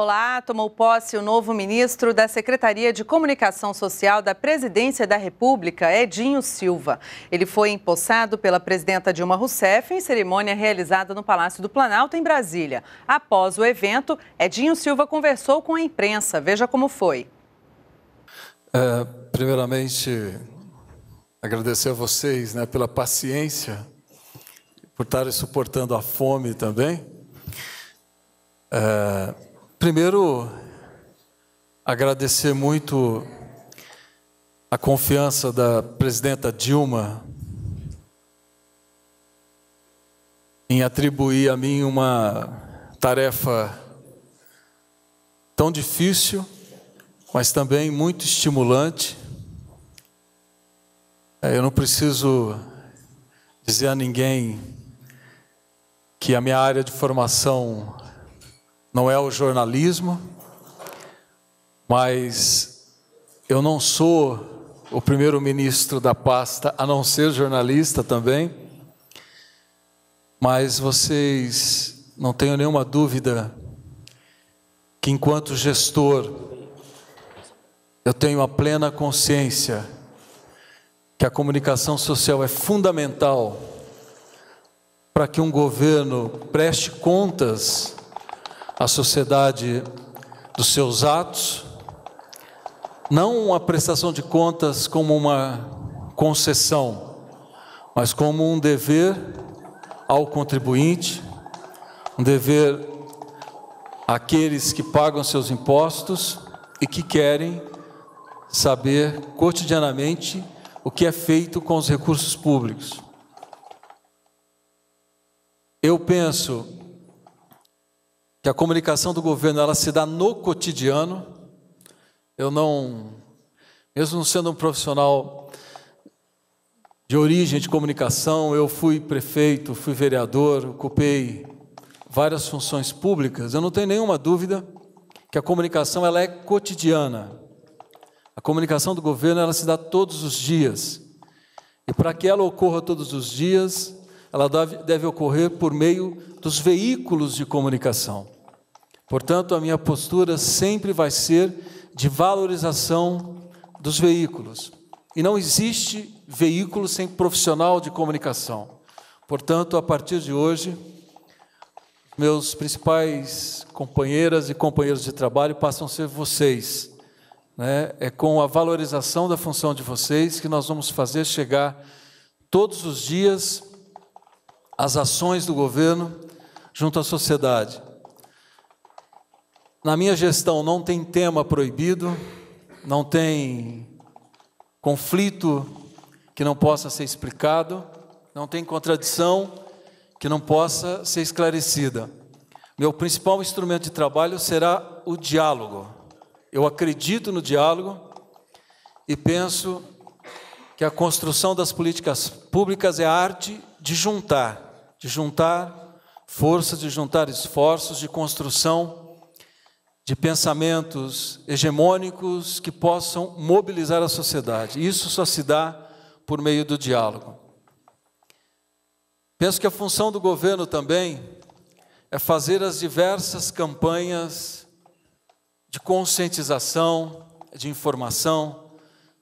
Olá, tomou posse o novo ministro da Secretaria de Comunicação Social da Presidência da República, Edinho Silva. Ele foi empossado pela presidenta Dilma Rousseff em cerimônia realizada no Palácio do Planalto, em Brasília. Após o evento, Edinho Silva conversou com a imprensa. Veja como foi. É, primeiramente, agradecer a vocês né, pela paciência, por estarem suportando a fome também. É Primeiro, agradecer muito a confiança da presidenta Dilma em atribuir a mim uma tarefa tão difícil, mas também muito estimulante. É, eu não preciso dizer a ninguém que a minha área de formação não é o jornalismo, mas eu não sou o primeiro-ministro da pasta, a não ser jornalista também. Mas vocês, não tenho nenhuma dúvida, que enquanto gestor, eu tenho a plena consciência que a comunicação social é fundamental para que um governo preste contas a sociedade dos seus atos, não a prestação de contas como uma concessão, mas como um dever ao contribuinte, um dever àqueles que pagam seus impostos e que querem saber cotidianamente o que é feito com os recursos públicos. Eu penso que a comunicação do governo ela se dá no cotidiano. Eu não, mesmo sendo um profissional de origem de comunicação, eu fui prefeito, fui vereador, ocupei várias funções públicas. Eu não tenho nenhuma dúvida que a comunicação ela é cotidiana. A comunicação do governo ela se dá todos os dias. E para que ela ocorra todos os dias, ela deve, deve ocorrer por meio dos veículos de comunicação. Portanto, a minha postura sempre vai ser de valorização dos veículos. E não existe veículo sem profissional de comunicação. Portanto, a partir de hoje, meus principais companheiras e companheiros de trabalho passam a ser vocês. Né? É com a valorização da função de vocês que nós vamos fazer chegar todos os dias as ações do governo junto à sociedade. Na minha gestão não tem tema proibido, não tem conflito que não possa ser explicado, não tem contradição que não possa ser esclarecida. Meu principal instrumento de trabalho será o diálogo. Eu acredito no diálogo e penso que a construção das políticas públicas é a arte de juntar de juntar forças, de juntar esforços, de construção de pensamentos hegemônicos que possam mobilizar a sociedade. Isso só se dá por meio do diálogo. Penso que a função do governo também é fazer as diversas campanhas de conscientização, de informação,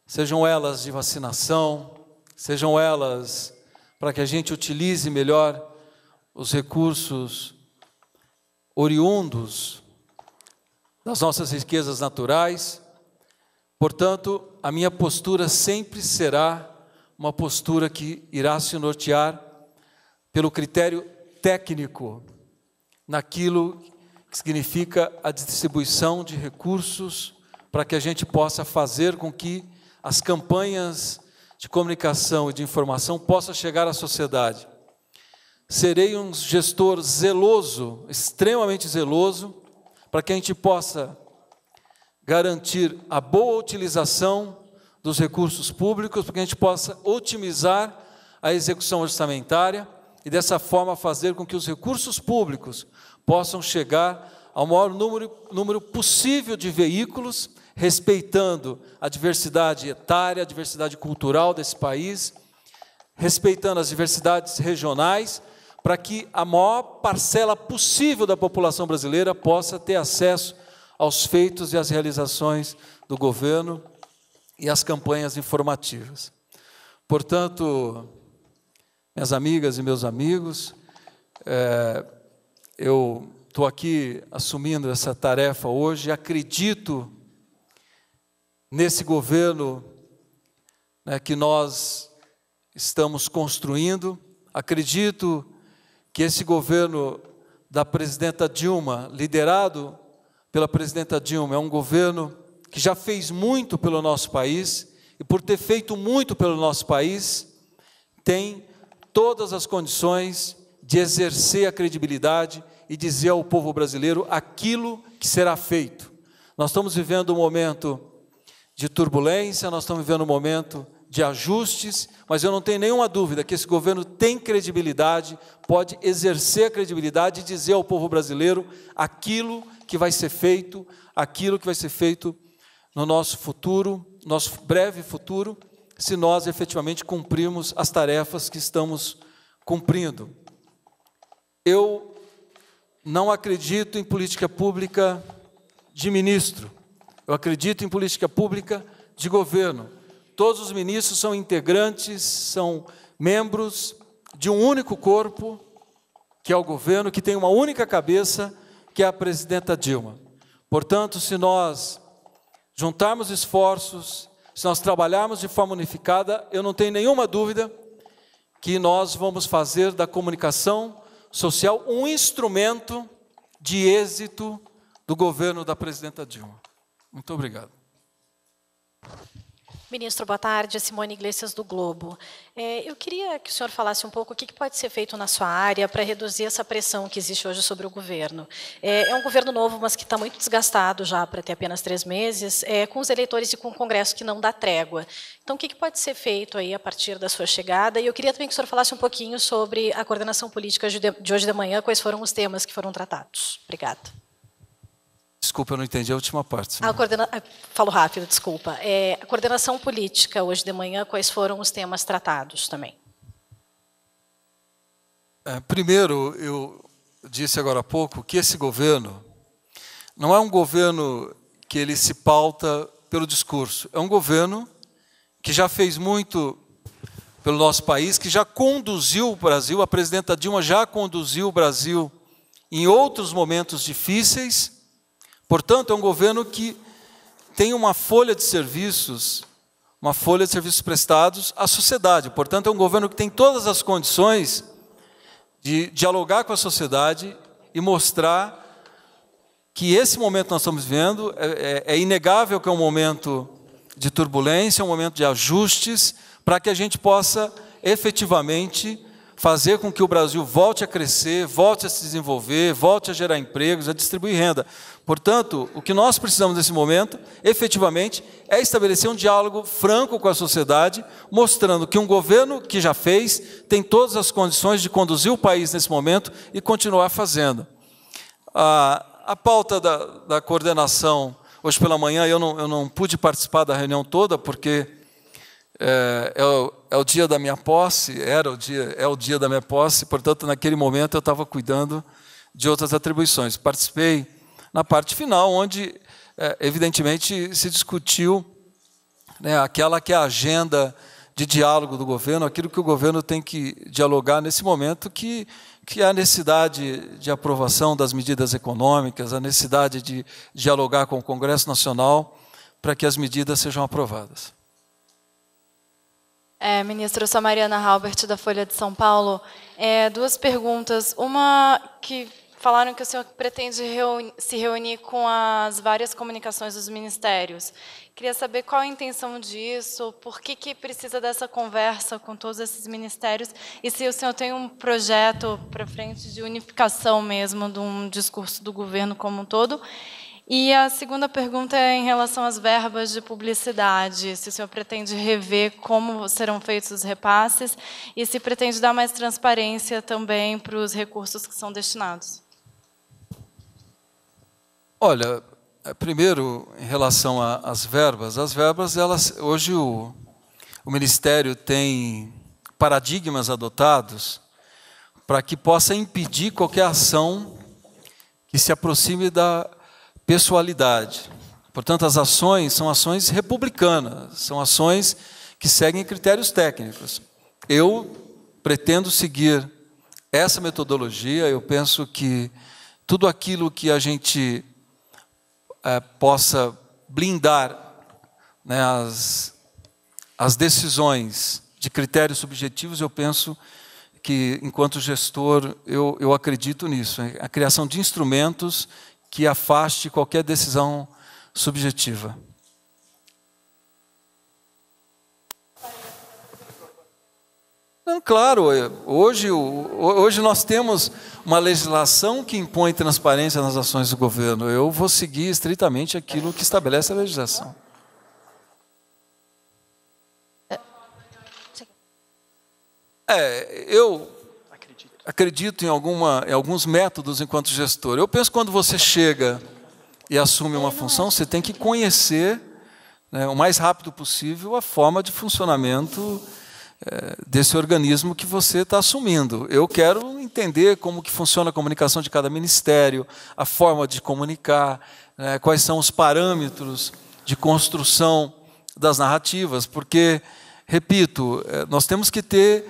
sejam elas de vacinação, sejam elas para que a gente utilize melhor os recursos oriundos das nossas riquezas naturais. Portanto, a minha postura sempre será uma postura que irá se nortear pelo critério técnico naquilo que significa a distribuição de recursos para que a gente possa fazer com que as campanhas de comunicação e de informação possa chegar à sociedade. Serei um gestor zeloso, extremamente zeloso, para que a gente possa garantir a boa utilização dos recursos públicos, para que a gente possa otimizar a execução orçamentária e dessa forma fazer com que os recursos públicos possam chegar ao maior número, número possível de veículos respeitando a diversidade etária, a diversidade cultural desse país, respeitando as diversidades regionais, para que a maior parcela possível da população brasileira possa ter acesso aos feitos e às realizações do governo e às campanhas informativas. Portanto, minhas amigas e meus amigos, é, eu estou aqui assumindo essa tarefa hoje, acredito nesse governo né, que nós estamos construindo. Acredito que esse governo da presidenta Dilma, liderado pela presidenta Dilma, é um governo que já fez muito pelo nosso país e, por ter feito muito pelo nosso país, tem todas as condições de exercer a credibilidade e dizer ao povo brasileiro aquilo que será feito. Nós estamos vivendo um momento de turbulência, nós estamos vivendo um momento de ajustes, mas eu não tenho nenhuma dúvida que esse governo tem credibilidade, pode exercer a credibilidade e dizer ao povo brasileiro aquilo que vai ser feito, aquilo que vai ser feito no nosso futuro, nosso breve futuro, se nós efetivamente cumprirmos as tarefas que estamos cumprindo. Eu não acredito em política pública de ministro. Eu acredito em política pública de governo. Todos os ministros são integrantes, são membros de um único corpo, que é o governo, que tem uma única cabeça, que é a presidenta Dilma. Portanto, se nós juntarmos esforços, se nós trabalharmos de forma unificada, eu não tenho nenhuma dúvida que nós vamos fazer da comunicação social um instrumento de êxito do governo da presidenta Dilma. Muito obrigado. Ministro, boa tarde. Simone Iglesias, do Globo. É, eu queria que o senhor falasse um pouco o que, pode ser feito na sua área para reduzir essa pressão que existe hoje sobre o governo. É, é um governo novo, mas que está muito desgastado já para ter apenas três meses, é, com os eleitores e com o Congresso que não dá trégua. Então, o que, pode ser feito aí a partir da sua chegada? E eu queria também que o senhor falasse um pouquinho sobre a coordenação política de hoje de manhã, quais foram os temas que foram tratados. Obrigada. Desculpa, eu não entendi a última parte. A né? coordena... Ah, falo rápido, desculpa. É, a coordenação política, hoje de manhã, quais foram os temas tratados também? É, primeiro, eu disse agora há pouco que esse governo não é um governo que ele se pauta pelo discurso. É um governo que já fez muito pelo nosso país, que já conduziu o Brasil, a presidenta Dilma já conduziu o Brasil em outros momentos difíceis Portanto, é um governo que tem uma folha de serviços, uma folha de serviços prestados à sociedade. Portanto, é um governo que tem todas as condições de dialogar com a sociedade e mostrar que esse momento que nós estamos vivendo é, é, é inegável que é um momento de turbulência, um momento de ajustes, para que a gente possa efetivamente fazer com que o Brasil volte a crescer, volte a se desenvolver, volte a gerar empregos, a distribuir renda. Portanto, o que nós precisamos nesse momento, efetivamente, é estabelecer um diálogo franco com a sociedade, mostrando que um governo que já fez tem todas as condições de conduzir o país nesse momento e continuar fazendo. A, a pauta da, da coordenação, hoje pela manhã, eu não, eu não pude participar da reunião toda, porque eh, é, eu, é o dia da minha posse, era o dia, é o dia da minha posse, portanto, naquele momento eu estava cuidando de outras atribuições. Participei na parte final, onde, é, evidentemente, se discutiu né, aquela que é a agenda de diálogo do governo, aquilo que o governo tem que dialogar nesse momento, que, que é a necessidade de aprovação das medidas econômicas, a necessidade de dialogar com o Congresso Nacional para que as medidas sejam aprovadas. É, ministro, eu sou a Mariana Halbert, da Folha de São Paulo. É, duas perguntas. Uma que falaram que o senhor pretende reuni se reunir com as várias comunicações dos ministérios. Queria saber qual a intenção disso, por que, que precisa dessa conversa com todos esses ministérios e se o senhor tem um projeto para frente de unificação mesmo de um discurso do governo como um todo. E a segunda pergunta é em relação às verbas de publicidade. Se o senhor pretende rever como serão feitos os repasses e se pretende dar mais transparência também para os recursos que são destinados. Olha, é, primeiro, em relação às verbas, as verbas, elas hoje o, o Ministério tem paradigmas adotados para que possa impedir qualquer ação que se aproxime da pessoalidade. Portanto, as ações são ações republicanas, são ações que seguem critérios técnicos. Eu pretendo seguir essa metodologia, eu penso que tudo aquilo que a gente é, possa blindar né, as, as decisões de critérios subjetivos, eu penso que, enquanto gestor, eu, eu acredito nisso. A criação de instrumentos que afaste qualquer decisão subjetiva. Não, claro, hoje, hoje nós temos uma legislação que impõe transparência nas ações do governo. Eu vou seguir estritamente aquilo que estabelece a legislação. É, é eu acredito em, alguma, em alguns métodos enquanto gestor. Eu penso que quando você chega e assume uma função, você tem que conhecer né, o mais rápido possível a forma de funcionamento é, desse organismo que você está assumindo. Eu quero entender como que funciona a comunicação de cada ministério, a forma de comunicar, né, quais são os parâmetros de construção das narrativas, porque, repito, eh, nós temos que ter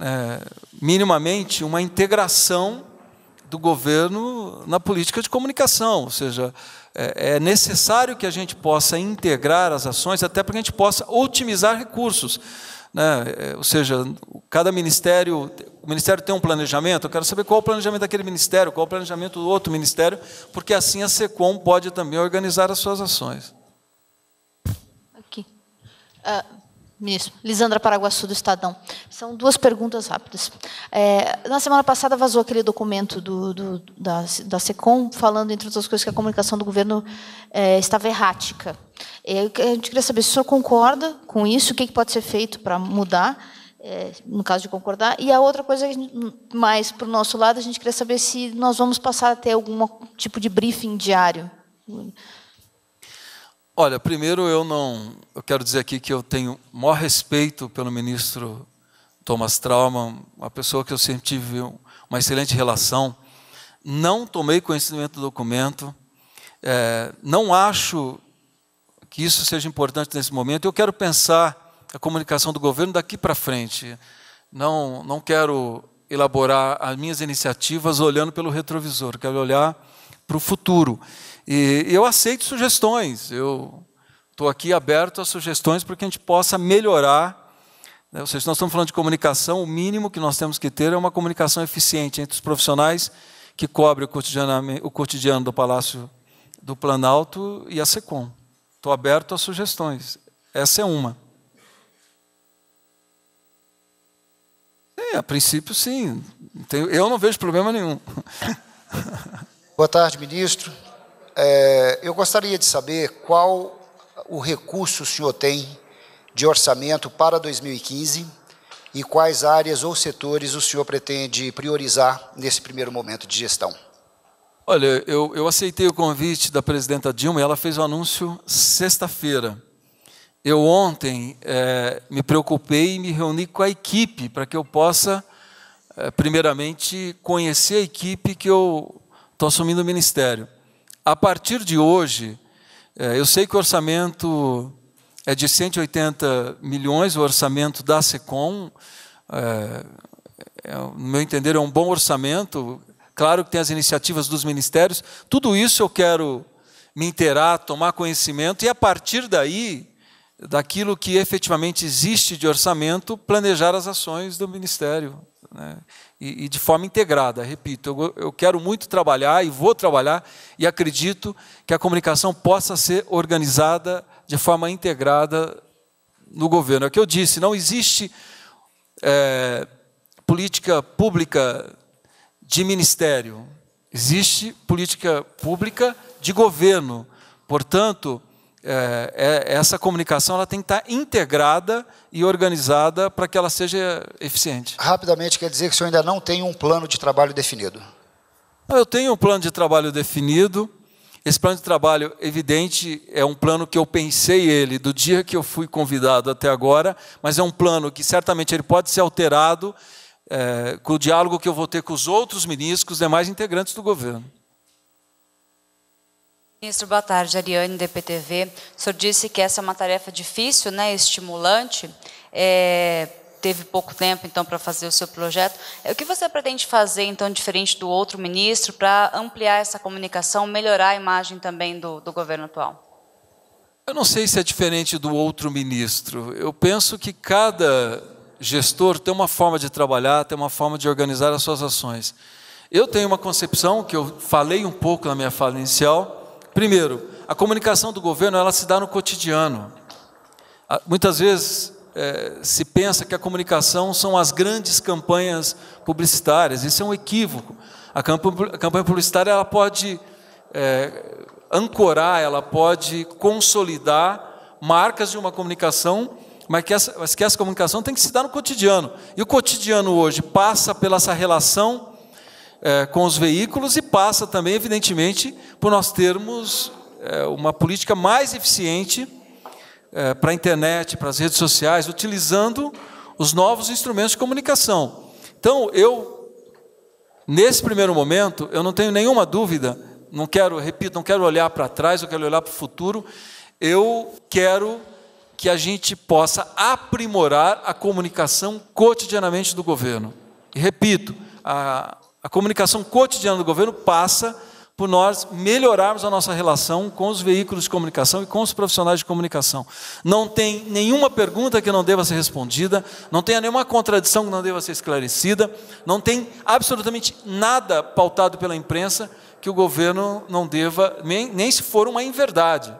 é, minimamente uma integração do governo na política de comunicação, ou seja, é, é necessário que a gente possa integrar as ações até para que a gente possa otimizar recursos. Né? É, ou seja, cada ministério, o ministério tem um planejamento, eu quero saber qual é o planejamento daquele ministério, qual é o planejamento do outro ministério, porque assim a SECOM pode também organizar as suas ações. Aqui. Uh Ministro, Lisandra Paraguaçu, do Estadão. São duas perguntas rápidas. É, na semana passada vazou aquele documento do, do, da, da SECOM, falando, entre outras coisas, que a comunicação do governo é, estava errática. É, a gente queria saber se o senhor concorda com isso, o que, que pode ser feito para mudar, é, no caso de concordar. E a outra coisa, mais para o nosso lado, a gente queria saber se nós vamos passar a ter algum tipo de briefing diário Olha, primeiro eu não. Eu quero dizer aqui que eu tenho maior respeito pelo ministro Thomas Trauma, uma pessoa que eu sempre tive uma excelente relação. Não tomei conhecimento do documento, é, não acho que isso seja importante nesse momento. Eu quero pensar a comunicação do governo daqui para frente. Não, não quero elaborar as minhas iniciativas olhando pelo retrovisor, quero olhar para o futuro. E eu aceito sugestões, eu estou aqui aberto a sugestões para que a gente possa melhorar. Né? Ou seja, nós estamos falando de comunicação, o mínimo que nós temos que ter é uma comunicação eficiente entre os profissionais que cobre o, o cotidiano do Palácio do Planalto e a SECOM. Estou aberto a sugestões. Essa é uma. a princípio, sim. Eu não vejo problema nenhum. Boa tarde, ministro. É, eu gostaria de saber qual o recurso o senhor tem de orçamento para 2015 e quais áreas ou setores o senhor pretende priorizar nesse primeiro momento de gestão. Olha, eu, eu aceitei o convite da presidenta Dilma e ela fez o anúncio sexta-feira. Eu ontem é, me preocupei e me reuni com a equipe para que eu possa, é, primeiramente, conhecer a equipe que eu estou assumindo o ministério. A partir de hoje, eh, eu sei que o orçamento é de 180 milhões, o orçamento da SECOM, eh, é, no meu entender, é um bom orçamento. Claro que tem as iniciativas dos ministérios, tudo isso eu quero me inteirar, tomar conhecimento, e a partir daí daquilo que efetivamente existe de orçamento, planejar as ações do Ministério. Né? E, e, de forma integrada, repito, eu, eu quero muito trabalhar e vou trabalhar, e acredito que a comunicação possa ser organizada de forma integrada no governo. É o que eu disse, não existe é, política pública de ministério, existe política pública de governo. Portanto, é, é, essa comunicação ela tem que estar integrada e organizada para que ela seja eficiente. Rapidamente, quer dizer que o senhor ainda não tem um plano de trabalho definido? Eu tenho um plano de trabalho definido. Esse plano de trabalho, evidente, é um plano que eu pensei ele do dia que eu fui convidado até agora, mas é um plano que certamente ele pode ser alterado é, com o diálogo que eu vou ter com os outros ministros, os demais integrantes do governo. Ministro, boa tarde. Ariane, DPTV. O senhor disse que essa é uma tarefa difícil, né, estimulante. É, teve pouco tempo, então, para fazer o seu projeto. É, o que você pretende fazer, então, diferente do outro ministro, para ampliar essa comunicação, melhorar a imagem também do, do governo atual? Eu não sei se é diferente do outro ministro. Eu penso que cada gestor tem uma forma de trabalhar, tem uma forma de organizar as suas ações. Eu tenho uma concepção, que eu falei um pouco na minha fala inicial, Primeiro, a comunicação do governo ela se dá no cotidiano. Ah, muitas vezes é, se pensa que a comunicação são as grandes campanhas publicitárias. Isso é um equívoco. A campanha publicitária ela pode é, ancorar, ela pode consolidar marcas de uma comunicação, mas que, essa, mas que essa comunicação tem que se dar no cotidiano. E o cotidiano hoje passa pela essa relação é, com os veículos e passa também, evidentemente, por nós termos é, uma política mais eficiente é, para a internet, para as redes sociais, utilizando os novos instrumentos de comunicação. Então, eu, nesse primeiro momento, eu não tenho nenhuma dúvida, não quero, repito, não quero olhar para trás, eu quero olhar para o futuro, eu quero que a gente possa aprimorar a comunicação cotidianamente do governo. E repito, a, a comunicação cotidiana do governo passa por nós melhorarmos a nossa relação com os veículos de comunicação e com os profissionais de comunicação. Não tem nenhuma pergunta que não deva ser respondida, não tem nenhuma contradição que não deva ser esclarecida, não tem absolutamente nada pautado pela imprensa que o governo não deva, nem, nem se for uma inverdade,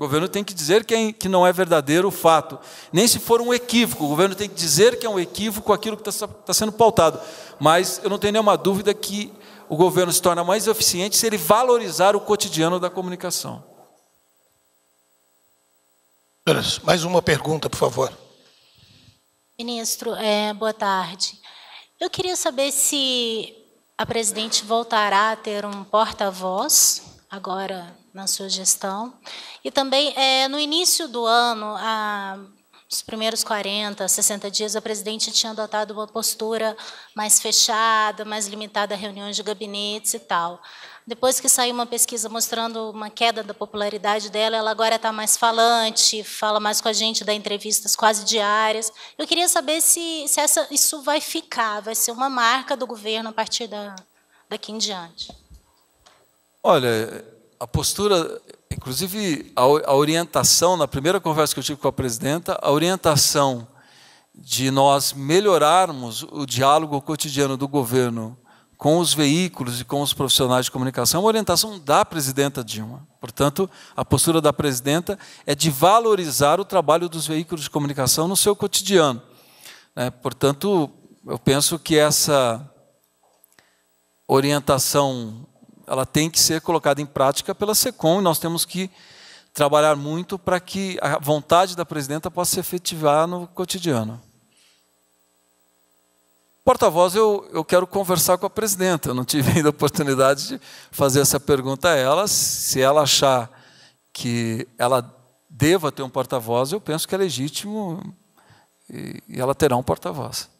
o governo tem que dizer que, é, que não é verdadeiro o fato. Nem se for um equívoco, o governo tem que dizer que é um equívoco aquilo que está, tá sendo pautado. Mas eu não tenho nenhuma dúvida que o governo se torna mais eficiente se ele valorizar o cotidiano da comunicação. Mais uma pergunta, por favor. Ministro, é, boa tarde. Eu queria saber se a presidente voltará a ter um porta-voz agora na sua gestão. E também, é, no início do ano, a, os primeiros 40, 60 dias, a presidente tinha adotado uma postura mais fechada, mais limitada a reuniões de gabinetes e tal. Depois que saiu uma pesquisa mostrando uma queda da popularidade dela, ela agora está mais falante, fala mais com a gente, dá entrevistas quase diárias. Eu queria saber se, se essa, isso vai ficar, vai ser uma marca do governo a partir da, daqui em diante. Olha, a postura, inclusive a, orientação, na primeira conversa que eu tive com a presidenta, a orientação de nós melhorarmos o diálogo cotidiano do governo com os veículos e com os profissionais de comunicação, é uma orientação da presidenta Dilma. Portanto, a postura da presidenta é de valorizar o trabalho dos veículos de comunicação no seu cotidiano. Né? Portanto, eu penso que essa orientação ela tem que ser colocada em prática pela SECOM e nós temos que trabalhar muito para que a vontade da presidenta possa se efetivar no cotidiano. Porta-voz, eu, eu quero conversar com a presidenta. Eu não tive ainda a oportunidade de fazer essa pergunta a ela. Se ela achar que ela deva ter um porta-voz, eu penso que é legítimo e, e ela terá um porta-voz.